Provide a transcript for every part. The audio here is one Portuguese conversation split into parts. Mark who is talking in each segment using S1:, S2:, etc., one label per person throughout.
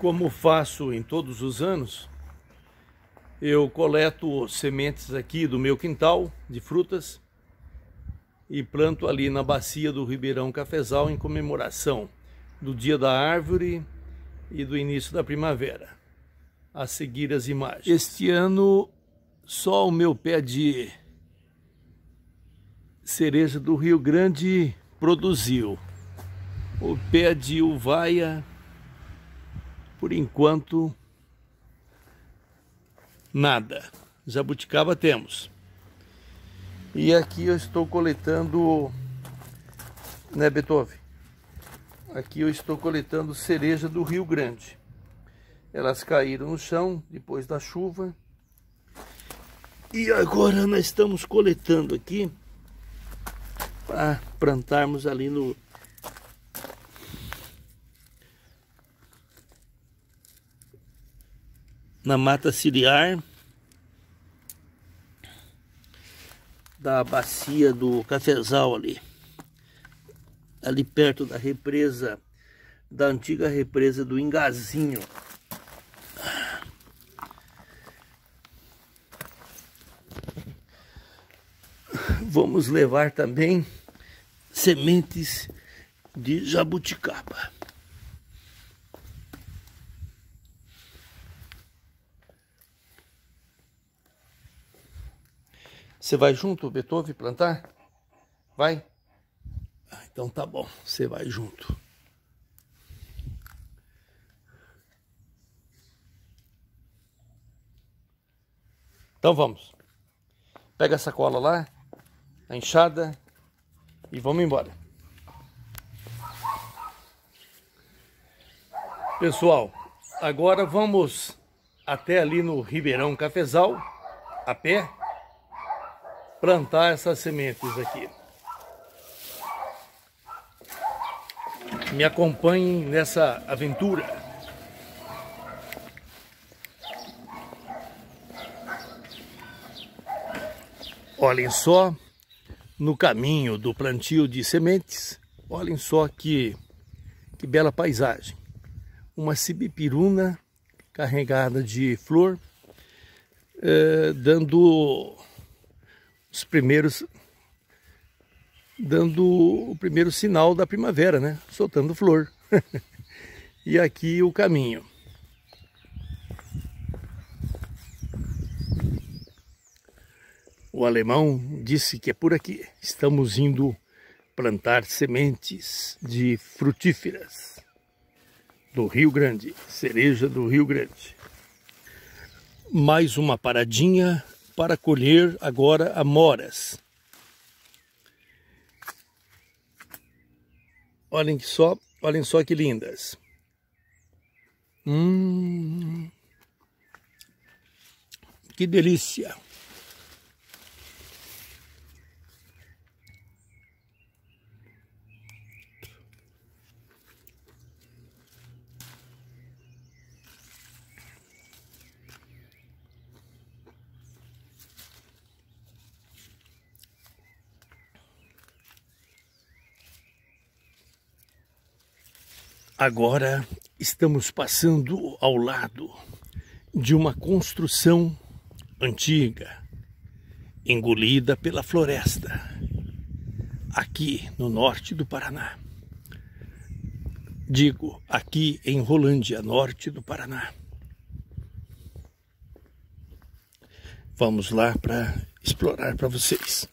S1: Como faço em todos os anos, eu coleto sementes aqui do meu quintal de frutas e planto ali na bacia do Ribeirão Cafezal em comemoração do Dia da Árvore e do início da primavera. A seguir as imagens. Este ano, só o meu pé de cereja do Rio Grande produziu. O pé de uvaia por enquanto, nada. Jabuticaba temos. E aqui eu estou coletando, né, Beethoven? Aqui eu estou coletando cereja do Rio Grande. Elas caíram no chão depois da chuva. E agora nós estamos coletando aqui para plantarmos ali no na mata ciliar da bacia do cafezal ali ali perto da represa da antiga represa do Engazinho vamos levar também sementes de jabuticaba Você vai junto, Beethoven, plantar? Vai? Ah, então tá bom, você vai junto. Então vamos. Pega essa cola lá, a enxada e vamos embora. Pessoal, agora vamos até ali no Ribeirão Cafezal, a pé, plantar essas sementes aqui. Me acompanhem nessa aventura. Olhem só no caminho do plantio de sementes. Olhem só que, que bela paisagem. Uma cibipiruna carregada de flor, eh, dando os primeiros dando o primeiro sinal da primavera, né? Soltando flor. e aqui o caminho. O alemão disse que é por aqui. Estamos indo plantar sementes de frutíferas do Rio Grande, cereja do Rio Grande. Mais uma paradinha para colher agora amoras. Olhem só, olhem só que lindas. Hum, que delícia! Agora estamos passando ao lado de uma construção antiga, engolida pela floresta, aqui no norte do Paraná. Digo, aqui em Rolândia, norte do Paraná. Vamos lá para explorar para vocês.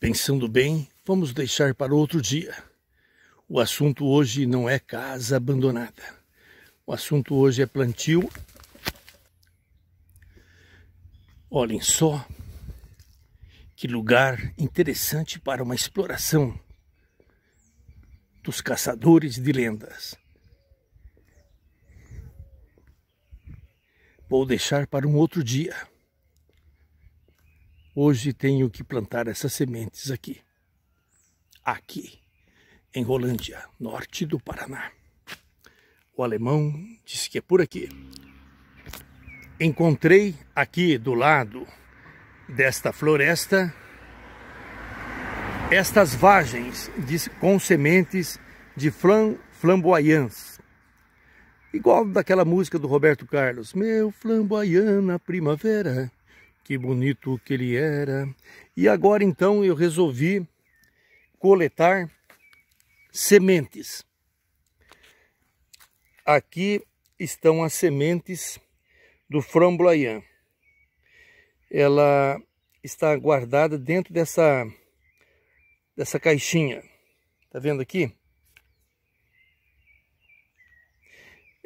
S1: Pensando bem, vamos deixar para outro dia. O assunto hoje não é casa abandonada. O assunto hoje é plantio. Olhem só que lugar interessante para uma exploração dos caçadores de lendas. Vou deixar para um outro dia. Hoje tenho que plantar essas sementes aqui. Aqui, em Rolândia, norte do Paraná. O alemão disse que é por aqui. Encontrei aqui do lado desta floresta estas vagens de, com sementes de flam, Igual daquela música do Roberto Carlos. Meu na primavera que bonito que ele era. E agora então eu resolvi coletar sementes. Aqui estão as sementes do framboyant. Ela está guardada dentro dessa dessa caixinha. Tá vendo aqui?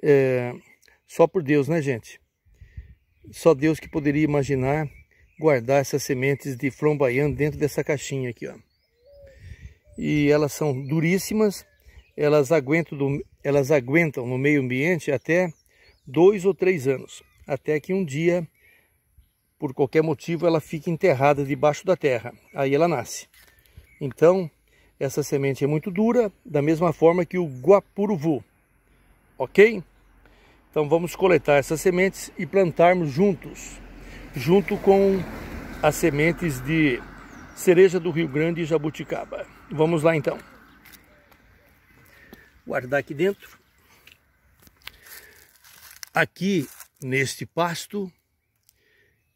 S1: É, só por Deus, né, gente? Só Deus que poderia imaginar guardar essas sementes de flamboyant dentro dessa caixinha aqui, ó. E elas são duríssimas, elas aguentam, do, elas aguentam no meio ambiente até dois ou três anos, até que um dia, por qualquer motivo, ela fique enterrada debaixo da terra, aí ela nasce. Então, essa semente é muito dura, da mesma forma que o guapuruvu, ok? Então vamos coletar essas sementes e plantarmos juntos, junto com as sementes de cereja do Rio Grande e jabuticaba. Vamos lá então. Guardar aqui dentro. Aqui neste pasto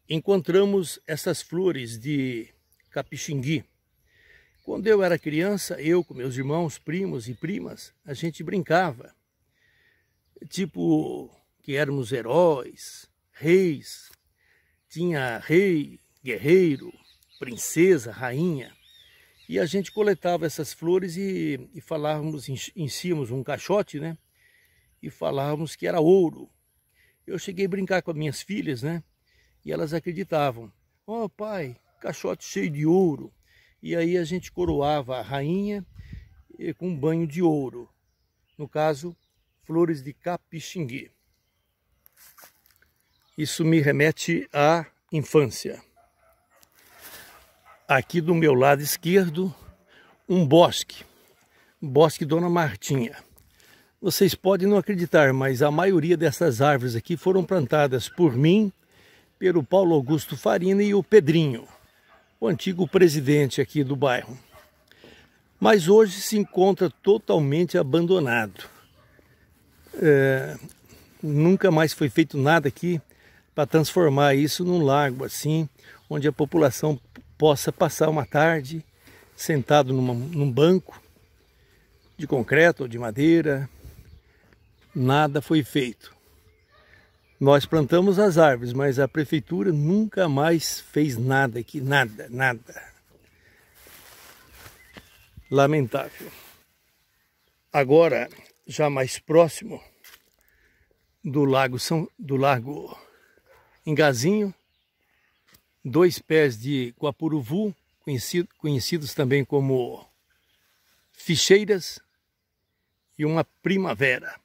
S1: encontramos essas flores de capixingui. Quando eu era criança, eu com meus irmãos, primos e primas, a gente brincava tipo que éramos heróis, reis, tinha rei, guerreiro, princesa, rainha. E a gente coletava essas flores e, e falávamos, enchíamos um caixote, né? E falávamos que era ouro. Eu cheguei a brincar com as minhas filhas, né? E elas acreditavam. Ó oh, pai, caixote cheio de ouro. E aí a gente coroava a rainha eh, com um banho de ouro. No caso, flores de capixingui. Isso me remete à infância. Aqui do meu lado esquerdo, um bosque, Bosque Dona Martinha. Vocês podem não acreditar, mas a maioria dessas árvores aqui foram plantadas por mim, pelo Paulo Augusto Farina e o Pedrinho, o antigo presidente aqui do bairro. Mas hoje se encontra totalmente abandonado. É, nunca mais foi feito nada aqui para transformar isso num lago assim, onde a população possa passar uma tarde sentado numa, num banco de concreto ou de madeira. Nada foi feito. Nós plantamos as árvores, mas a prefeitura nunca mais fez nada aqui, nada, nada. Lamentável. Agora, já mais próximo do lago São do lago Engazinho, dois pés de Guapuruvu, conhecido, conhecidos também como ficheiras, e uma primavera.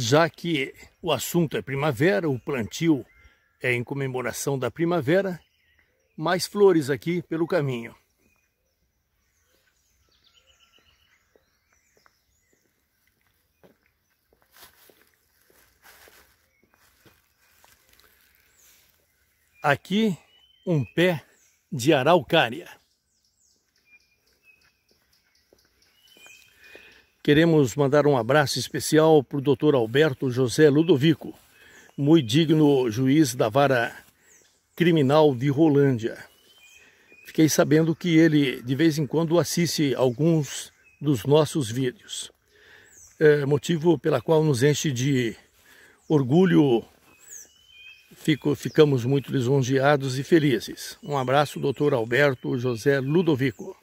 S1: já que o assunto é primavera, o plantio é em comemoração da primavera, mais flores aqui pelo caminho. Aqui um pé de araucária. Queremos mandar um abraço especial para o doutor Alberto José Ludovico, muito digno juiz da vara criminal de Rolândia. Fiquei sabendo que ele, de vez em quando, assiste alguns dos nossos vídeos, é motivo pela qual nos enche de orgulho. Fico, ficamos muito lisonjeados e felizes. Um abraço, doutor Alberto José Ludovico.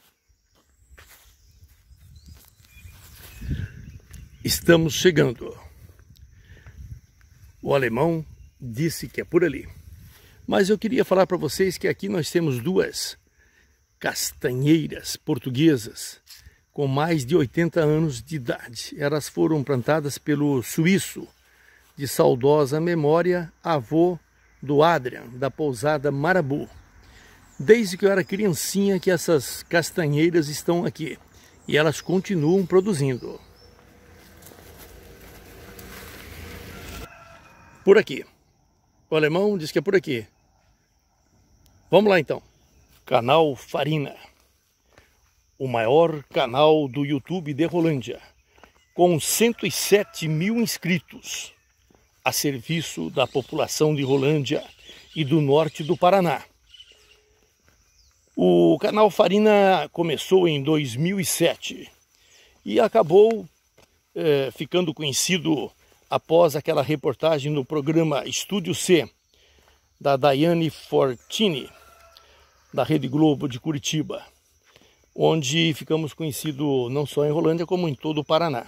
S1: Estamos chegando. O alemão disse que é por ali. Mas eu queria falar para vocês que aqui nós temos duas castanheiras portuguesas com mais de 80 anos de idade. Elas foram plantadas pelo suíço de saudosa memória, avô do Adrian, da pousada Marabu. Desde que eu era criancinha que essas castanheiras estão aqui e elas continuam produzindo. Por aqui. O alemão diz que é por aqui. Vamos lá então. Canal Farina. O maior canal do YouTube de Rolândia. Com 107 mil inscritos. A serviço da população de Rolândia e do norte do Paraná. O canal Farina começou em 2007 e acabou é, ficando conhecido após aquela reportagem no programa Estúdio C, da Daiane Fortini, da Rede Globo de Curitiba, onde ficamos conhecidos não só em Rolândia, como em todo o Paraná.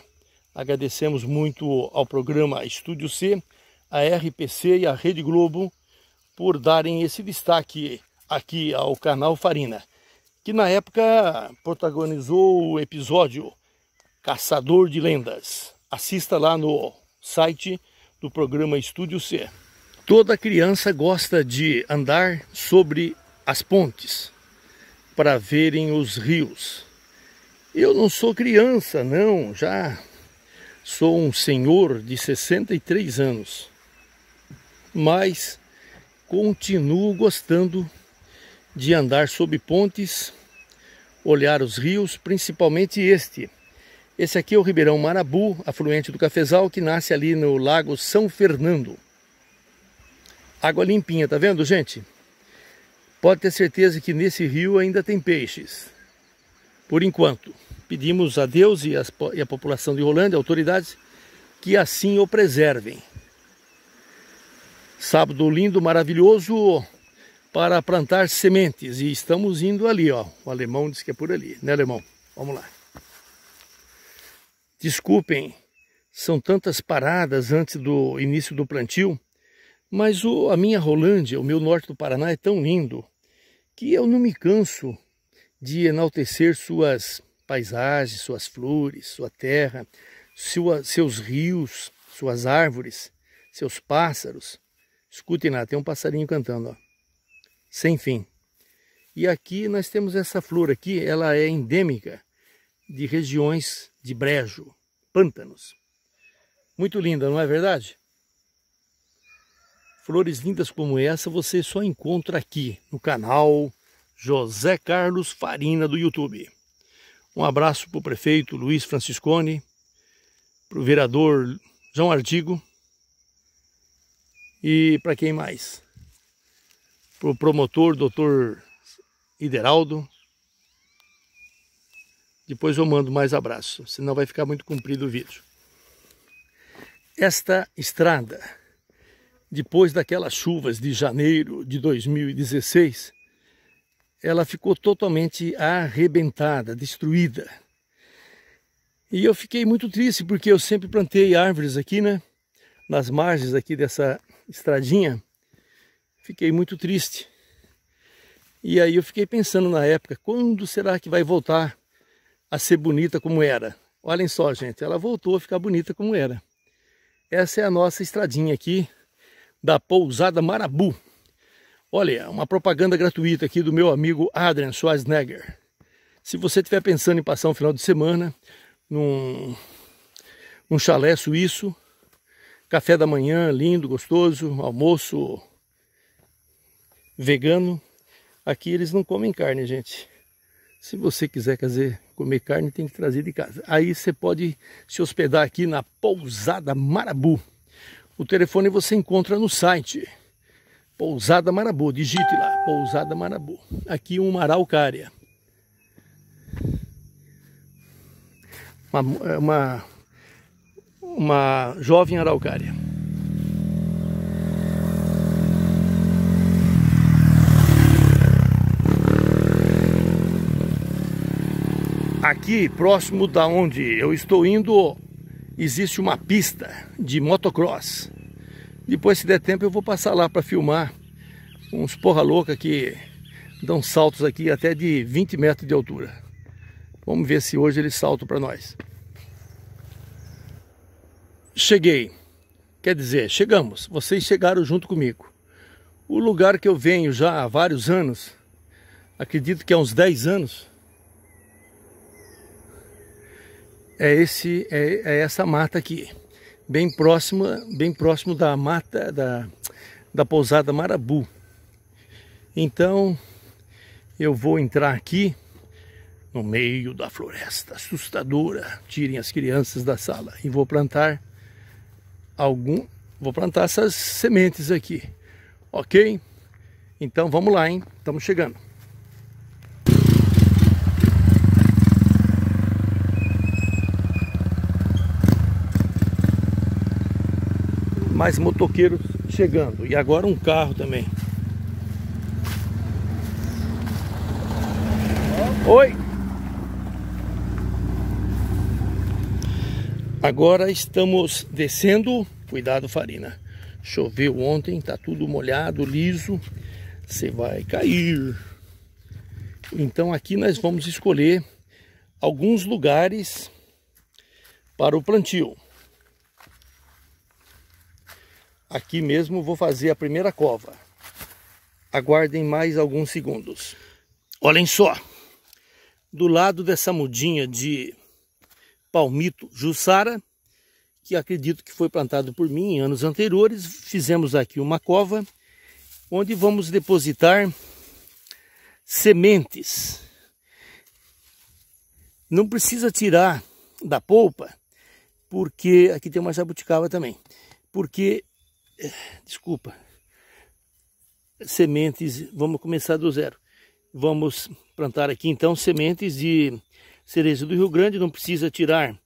S1: Agradecemos muito ao programa Estúdio C, a RPC e a Rede Globo por darem esse destaque aqui ao canal Farina, que na época protagonizou o episódio Caçador de Lendas. Assista lá no site do programa Estúdio C. Toda criança gosta de andar sobre as pontes para verem os rios. Eu não sou criança, não, já sou um senhor de 63 anos, mas continuo gostando de andar sob pontes, olhar os rios, principalmente este esse aqui é o Ribeirão Marabu, afluente do Cafezal, que nasce ali no Lago São Fernando. Água limpinha, tá vendo, gente? Pode ter certeza que nesse rio ainda tem peixes. Por enquanto, pedimos a Deus e, as, e a população de Rolândia, autoridades, que assim o preservem. Sábado lindo, maravilhoso para plantar sementes e estamos indo ali, ó. O alemão disse que é por ali, né, alemão? Vamos lá. Desculpem, são tantas paradas antes do início do plantio, mas o, a minha Rolândia, o meu norte do Paraná é tão lindo que eu não me canso de enaltecer suas paisagens, suas flores, sua terra, sua, seus rios, suas árvores, seus pássaros. Escutem lá, tem um passarinho cantando, ó. Sem fim. E aqui nós temos essa flor aqui, ela é endêmica de regiões de brejo, pântanos. Muito linda, não é verdade? Flores lindas como essa você só encontra aqui no canal José Carlos Farina do YouTube. Um abraço para o prefeito Luiz Franciscone, para o vereador João Artigo e para quem mais? Para o promotor doutor Ideraldo, depois eu mando mais abraço, senão vai ficar muito comprido o vídeo. Esta estrada, depois daquelas chuvas de janeiro de 2016, ela ficou totalmente arrebentada, destruída. E eu fiquei muito triste porque eu sempre plantei árvores aqui, né? Nas margens aqui dessa estradinha. Fiquei muito triste. E aí eu fiquei pensando na época, quando será que vai voltar a ser bonita como era. Olhem só, gente, ela voltou a ficar bonita como era. Essa é a nossa estradinha aqui da pousada Marabu. Olha, uma propaganda gratuita aqui do meu amigo Adrian Schwarzenegger. Se você estiver pensando em passar um final de semana num, num chalé suíço, café da manhã lindo, gostoso, almoço vegano, aqui eles não comem carne, gente. Se você quiser fazer comer carne tem que trazer de casa. Aí você pode se hospedar aqui na Pousada Marabu. O telefone você encontra no site Pousada Marabu, digite lá, Pousada Marabu. Aqui uma araucária. Uma, é uma, uma jovem araucária. aqui, próximo da onde eu estou indo, existe uma pista de motocross. Depois, se der tempo, eu vou passar lá para filmar uns porra louca que dão saltos aqui até de 20 metros de altura. Vamos ver se hoje eles saltam para nós. Cheguei. Quer dizer, chegamos. Vocês chegaram junto comigo. O lugar que eu venho já há vários anos, acredito que há uns 10 anos, é, esse, é, é essa mata aqui, bem próxima, bem próximo da mata da, da pousada Marabu. Então eu vou entrar aqui no meio da floresta assustadora. Tirem as crianças da sala e vou plantar algum, vou plantar essas sementes aqui. OK? Então vamos lá, hein? Estamos chegando. mais motoqueiros chegando. E agora um carro também. Oi! Agora estamos descendo. Cuidado, Farina. Choveu ontem, tá tudo molhado, liso. Você vai cair. Então aqui nós vamos escolher alguns lugares para o plantio. Aqui mesmo vou fazer a primeira cova. Aguardem mais alguns segundos. Olhem só. Do lado dessa mudinha de palmito jussara, que acredito que foi plantado por mim em anos anteriores, fizemos aqui uma cova onde vamos depositar sementes. Não precisa tirar da polpa, porque aqui tem uma jabuticaba também, porque desculpa, sementes, vamos começar do zero. Vamos plantar aqui então sementes de cereja do Rio Grande, não precisa tirar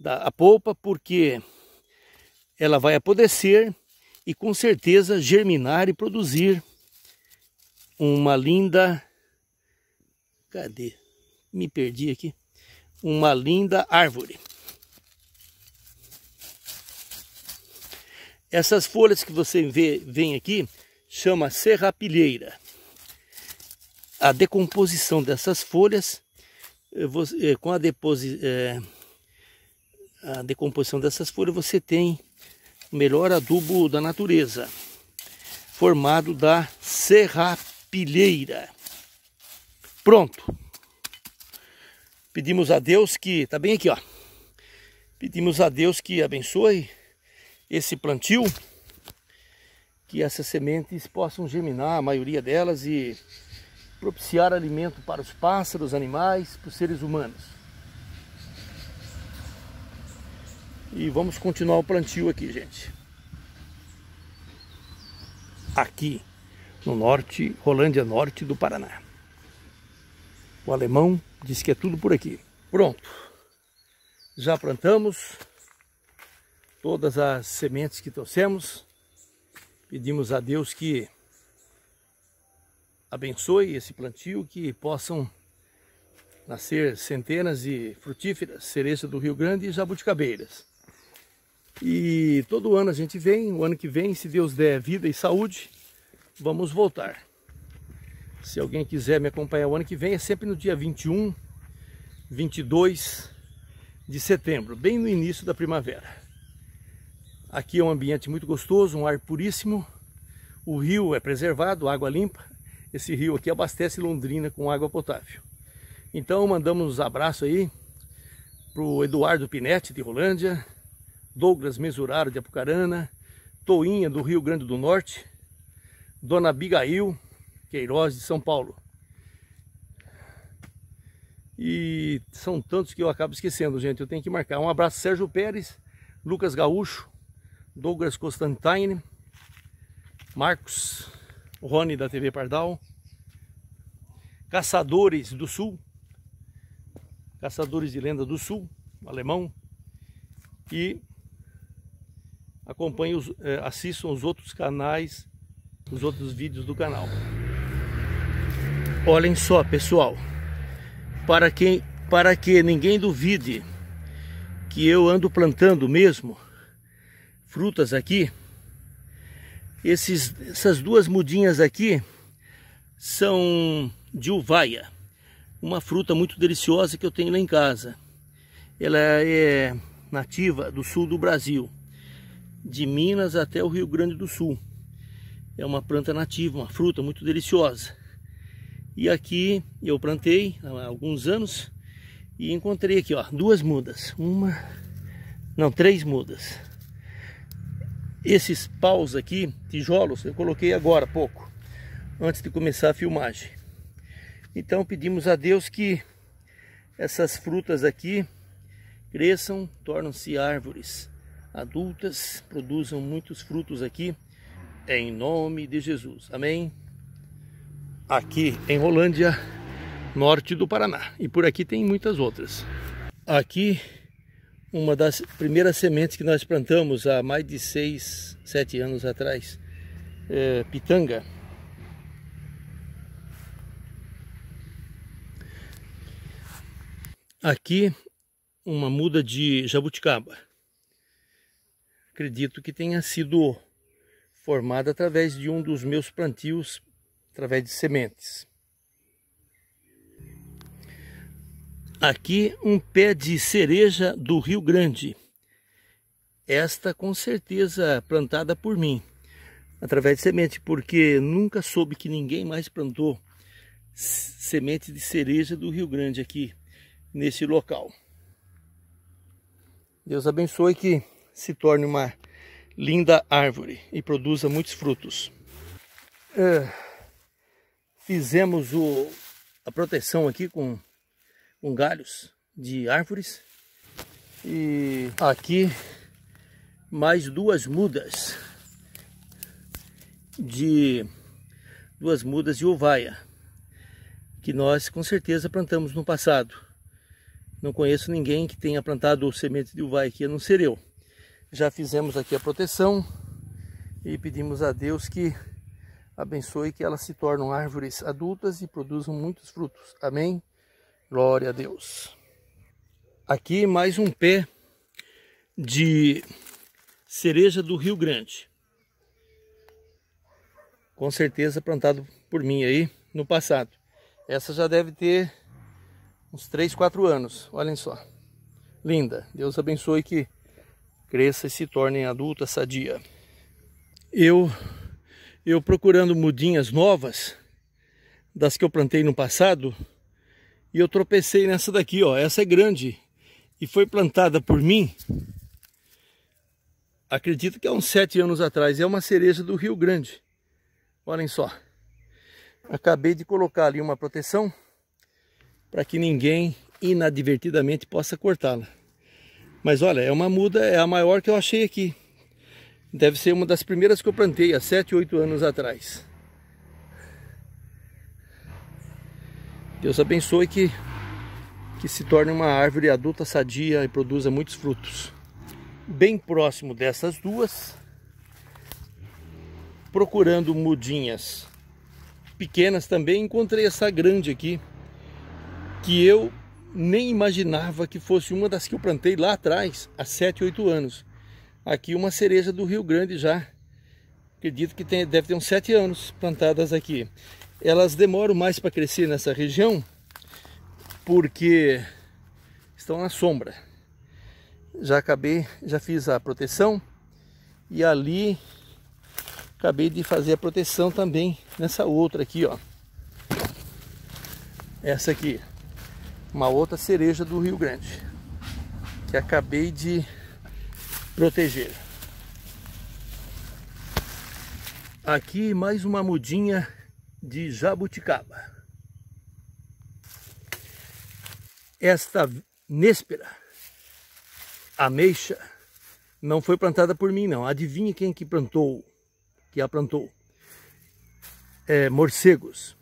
S1: da, a polpa porque ela vai apodrecer e com certeza germinar e produzir uma linda cadê? Me perdi aqui. Uma linda árvore. Essas folhas que você vê vem aqui chama serrapilheira. A decomposição dessas folhas, eh, eh, com a, deposi, é, a decomposição dessas folhas, você tem o melhor adubo da natureza, formado da serrapilheira. Pronto. Pedimos a Deus que, tá bem aqui, ó. Pedimos a Deus que abençoe esse plantio, que essas sementes possam germinar, a maioria delas, e propiciar alimento para os pássaros, animais, para os seres humanos. E vamos continuar o plantio aqui, gente. Aqui no norte, Rolândia Norte do Paraná. O alemão disse que é tudo por aqui. Pronto. Já plantamos todas as sementes que trouxemos. Pedimos a Deus que abençoe esse plantio, que possam nascer centenas de frutíferas, cereja do Rio Grande e jabuticabeiras. E todo ano a gente vem, o ano que vem, se Deus der vida e saúde, vamos voltar. Se alguém quiser me acompanhar o ano que vem, é sempre no dia 21, 22 de setembro, bem no início da primavera. Aqui é um ambiente muito gostoso, um ar puríssimo. O rio é preservado, água limpa. Esse rio aqui abastece Londrina com água potável. Então mandamos um abraço aí pro Eduardo Pinetti de Rolândia, Douglas Mesuraro de Apucarana, Toinha do Rio Grande do Norte, Dona Abigail Queiroz de São Paulo. E são tantos que eu acabo esquecendo, gente. Eu tenho que marcar. Um abraço Sérgio Pérez, Lucas Gaúcho, Douglas Constantine, Marcos Rony da TV Pardal, Caçadores do Sul, Caçadores de Lenda do Sul, alemão, e acompanhe os, eh, assistam os outros canais, os outros vídeos do canal. Olhem só, pessoal, para quem, para que ninguém duvide que eu ando plantando mesmo, frutas aqui, esses, essas duas mudinhas aqui são de uvaia, uma fruta muito deliciosa que eu tenho lá em casa. Ela é nativa do sul do Brasil, de Minas até o Rio Grande do Sul. É uma planta nativa, uma fruta muito deliciosa. E aqui eu plantei há alguns anos e encontrei aqui ó, duas mudas, uma, não, três mudas. Esses paus aqui, tijolos, eu coloquei agora, pouco, antes de começar a filmagem. Então pedimos a Deus que essas frutas aqui cresçam, tornam-se árvores adultas, produzam muitos frutos aqui, em nome de Jesus. Amém? Aqui em Rolândia, norte do Paraná. E por aqui tem muitas outras. Aqui uma das primeiras sementes que nós plantamos há mais de 6, 7 anos atrás, é, pitanga. Aqui uma muda de jabuticaba. Acredito que tenha sido formada através de um dos meus plantios, através de sementes. Aqui um pé de cereja do Rio Grande. Esta com certeza plantada por mim, através de semente, porque nunca soube que ninguém mais plantou semente de cereja do Rio Grande aqui nesse local. Deus abençoe que se torne uma linda árvore e produza muitos frutos. É, fizemos o, a proteção aqui com com galhos de árvores. E aqui mais duas mudas de duas mudas de ovaia que nós com certeza plantamos no passado. Não conheço ninguém que tenha plantado semente de uvaia aqui, a não ser eu. Já fizemos aqui a proteção e pedimos a Deus que abençoe que elas se tornem árvores adultas e produzam muitos frutos. Amém. Glória a Deus. Aqui mais um pé de cereja do Rio Grande. Com certeza plantado por mim aí no passado. Essa já deve ter uns 3, 4 anos. Olhem só. Linda. Deus abençoe que cresça e se torne adulta, sadia. Eu eu procurando mudinhas novas das que eu plantei no passado, e eu tropecei nessa daqui, ó. Essa é grande e foi plantada por mim, acredito que há uns sete anos atrás. É uma cereja do Rio Grande. Olhem só. Acabei de colocar ali uma proteção para que ninguém inadvertidamente possa cortá-la. Mas olha, é uma muda, é a maior que eu achei aqui. Deve ser uma das primeiras que eu plantei há 7, 8 anos atrás. Deus abençoe que, que se torne uma árvore adulta sadia e produza muitos frutos. Bem próximo dessas duas, procurando mudinhas pequenas também, encontrei essa grande aqui, que eu nem imaginava que fosse uma das que eu plantei lá atrás, há 7, 8 anos. Aqui uma cereja do Rio Grande já. Acredito que tem, deve ter uns 7 anos plantadas aqui elas demoram mais para crescer nessa região porque estão na sombra. Já acabei, já fiz a proteção e ali acabei de fazer a proteção também nessa outra aqui, ó. Essa aqui, uma outra cereja do Rio Grande, que acabei de proteger. Aqui mais uma mudinha de jabuticaba. Esta néspera, ameixa, não foi plantada por mim não. Adivinhe quem que plantou, que a plantou. É, morcegos.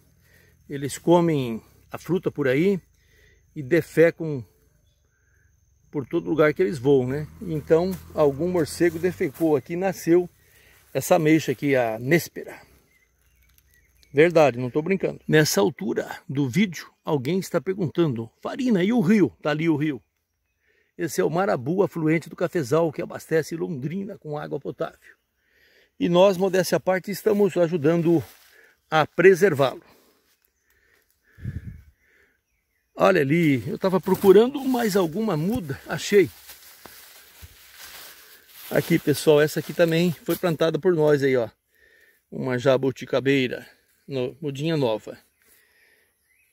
S1: Eles comem a fruta por aí e defecam por todo lugar que eles voam, né? Então, algum morcego defecou aqui, nasceu essa ameixa aqui, a néspera. Verdade, não estou brincando. Nessa altura do vídeo, alguém está perguntando, Farina, e o rio? Está ali o rio. Esse é o Marabu, afluente do Cafezal, que abastece Londrina com água potável. E nós, modéstia à parte, estamos ajudando a preservá-lo. Olha ali, eu estava procurando mais alguma muda, achei. Aqui, pessoal, essa aqui também foi plantada por nós aí, ó. Uma jabuticabeira no, mudinha nova.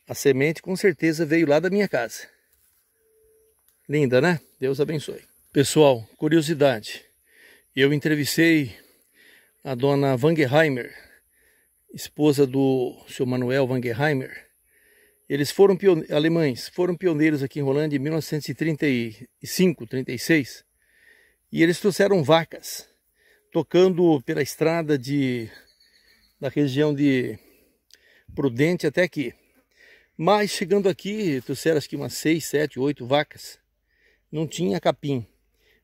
S1: A semente com certeza veio lá da minha casa. Linda, né? Deus abençoe. Pessoal, curiosidade. Eu entrevistei a dona Wangerheimer, esposa do seu Manuel Wangerheimer. Eles foram alemães, foram pioneiros aqui em Rolândia em 1935, 36. E eles trouxeram vacas, tocando pela estrada de da região de prudente até aqui. Mas chegando aqui, trouxeram acho que umas 6, 7, 8 vacas. Não tinha capim.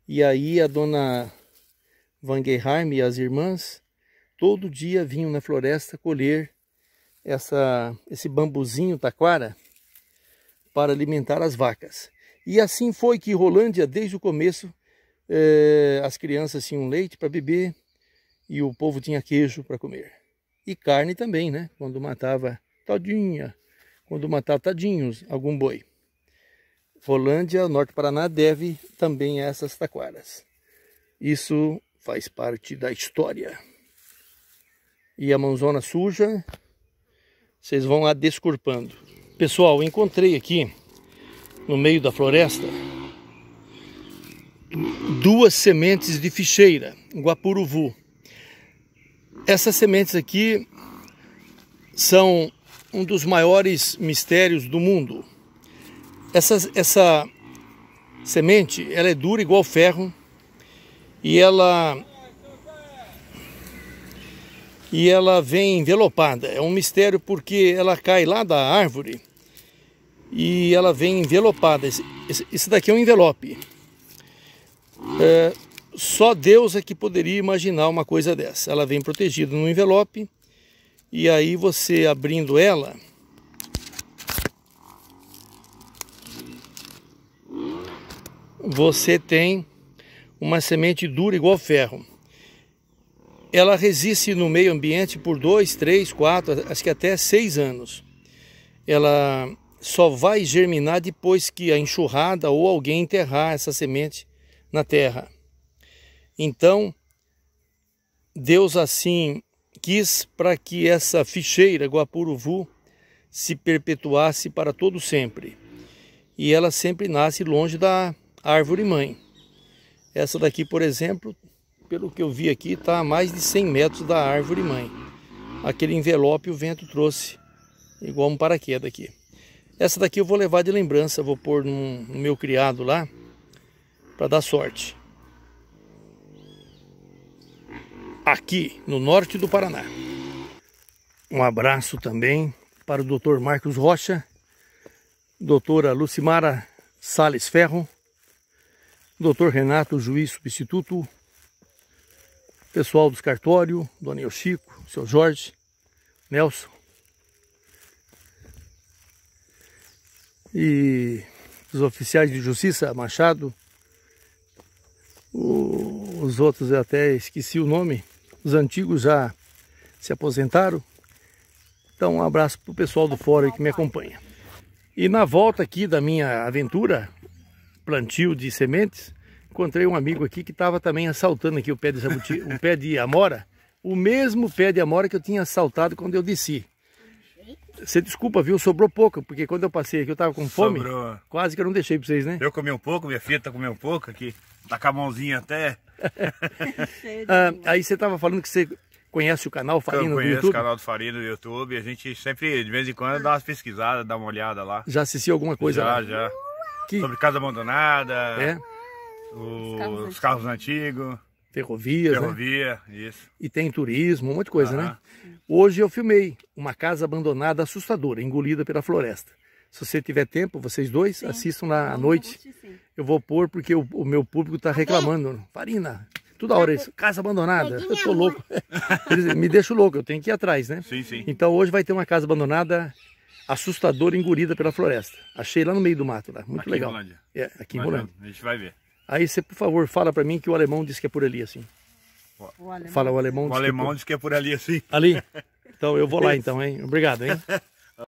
S1: E aí a dona Van Geheim e as irmãs todo dia vinham na floresta colher essa, esse bambuzinho taquara para alimentar as vacas. E assim foi que Rolândia, desde o começo, eh, as crianças tinham leite para beber e o povo tinha queijo para comer. E carne também, né? Quando matava todinha, quando matava tadinhos, algum boi. Rolândia, Norte Paraná, deve também a essas taquaras. Isso faz parte da história. E a mãozona suja, vocês vão a descurpando. Pessoal, encontrei aqui, no meio da floresta, duas sementes de ficheira, guapuruvu. Essas sementes aqui são um dos maiores mistérios do mundo. Essa, essa semente ela é dura igual ferro e ela e ela vem envelopada. É um mistério porque ela cai lá da árvore e ela vem envelopada. Esse, esse, esse daqui é um envelope. É, só Deus é que poderia imaginar uma coisa dessa. Ela vem protegida no envelope e aí você abrindo ela você tem uma semente dura igual ferro. Ela resiste no meio ambiente por dois, três, quatro, acho que até seis anos. Ela só vai germinar depois que a enxurrada ou alguém enterrar essa semente na terra. Então, Deus assim quis para que essa ficheira Guapuruvu se perpetuasse para todo sempre. E ela sempre nasce longe da árvore mãe. Essa daqui, por exemplo, pelo que eu vi aqui, está a mais de 100 metros da árvore mãe. Aquele envelope o vento trouxe, igual um paraquedas aqui. Essa daqui eu vou levar de lembrança, vou pôr no meu criado lá, para dar sorte. aqui no norte do Paraná. Um abraço também para o Dr. Marcos Rocha, doutora Lucimara Sales Ferro, doutor Renato Juiz Substituto, pessoal dos cartório, Dona El Chico, seu Jorge, Nelson. E os oficiais de justiça, Machado, os outros eu até esqueci o nome, os antigos já se aposentaram. Então um abraço para o pessoal do fórum que me acompanha. E na volta aqui da minha aventura, plantio de sementes, encontrei um amigo aqui que estava também assaltando aqui o pé de jabuti, o pé de amora, o mesmo pé de amora que eu tinha assaltado quando eu desci. Você desculpa, viu? Sobrou pouco, porque quando eu passei aqui eu estava com fome. Sobrou. Quase que eu não deixei para vocês, né? Eu comi um pouco, minha filha tá comendo um pouco aqui. Tá com a mãozinha até ah, aí você estava falando que você conhece o canal Farino no YouTube? Eu conheço o canal do Farino no YouTube. A gente sempre, de vez em quando, dá umas pesquisadas, dá uma olhada lá. Já assistiu alguma coisa já, lá? Já, que... Sobre Casa Abandonada. É? O... Os carros, antigos. antigos. Ferrovias, né? Ferrovia, né? isso. E tem turismo, um monte de coisa, né? Hoje eu filmei uma casa abandonada assustadora, engolida pela floresta. Se você tiver tempo, vocês dois sim. assistam na à noite. eu vou pôr porque o, o meu público está reclamando. Farina, toda hora isso. Casa abandonada. Eu tô louco. me deixo louco, eu tenho que ir atrás, né? Sim, sim. Então hoje vai ter uma casa abandonada assustadora engolida pela floresta. Achei lá no meio do mato lá. Muito aqui legal. Em É, aqui em Rolândia. A gente vai ver. Aí você, por favor, fala para mim que o alemão disse que é por ali, assim. O Fala o alemão. O diz alemão que é por... diz que é por ali, assim. Ali? Então eu vou lá então, hein? Obrigado, hein?